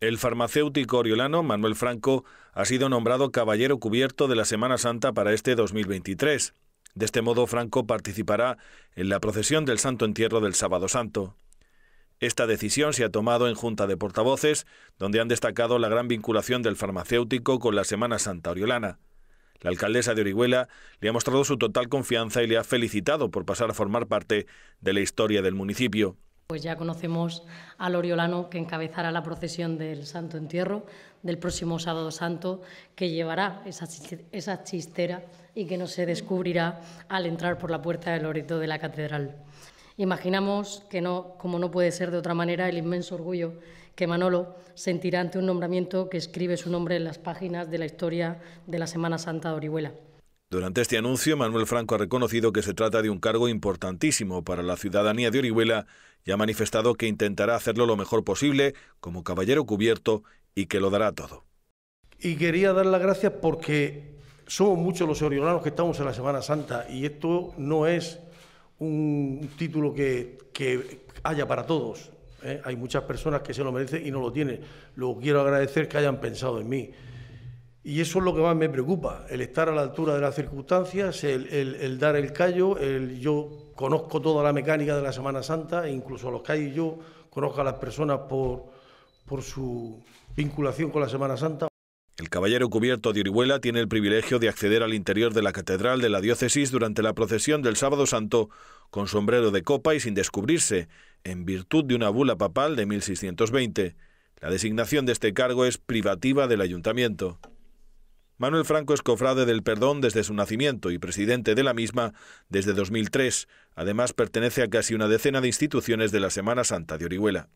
El farmacéutico oriolano Manuel Franco ha sido nombrado Caballero Cubierto de la Semana Santa para este 2023. De este modo, Franco participará en la procesión del Santo Entierro del Sábado Santo. Esta decisión se ha tomado en Junta de Portavoces, donde han destacado la gran vinculación del farmacéutico con la Semana Santa Oriolana. La alcaldesa de Orihuela le ha mostrado su total confianza y le ha felicitado por pasar a formar parte de la historia del municipio. Pues ya conocemos al Oriolano que encabezará la procesión del Santo Entierro del próximo sábado santo, que llevará esa, chistera y que no se descubrirá al entrar por la puerta del orito de la Catedral. Imaginamos que no, como no puede ser de otra manera, el inmenso orgullo que Manolo sentirá ante un nombramiento que escribe su nombre en las páginas de la historia de la Semana Santa de Orihuela. Durante este anuncio, Manuel Franco ha reconocido que se trata de un cargo importantísimo para la ciudadanía de Orihuela y ha manifestado que intentará hacerlo lo mejor posible como caballero cubierto y que lo dará todo. Y quería dar las gracias porque somos muchos los oriolanos que estamos en la Semana Santa y esto no es un título que, haya para todos. ¿eh? Hay muchas personas que se lo merecen y no lo tienen. Lo quiero agradecer que hayan pensado en mí. Y eso es lo que más me preocupa, el estar a la altura de las circunstancias, el, dar el callo, yo conozco toda la mecánica de la Semana Santa, e incluso los callos yo conozco a las personas por, por su vinculación con la Semana Santa. El caballero cubierto de Orihuela tiene el privilegio de acceder al interior de la catedral de la diócesis durante la procesión del Sábado Santo con sombrero de copa y sin descubrirse, en virtud de una bula papal de 1620. La designación de este cargo es privativa del ayuntamiento. Manuel Franco es cofrade del perdón desde su nacimiento y presidente de la misma desde 2003. Además, pertenece a casi una decena de instituciones de la Semana Santa de Orihuela.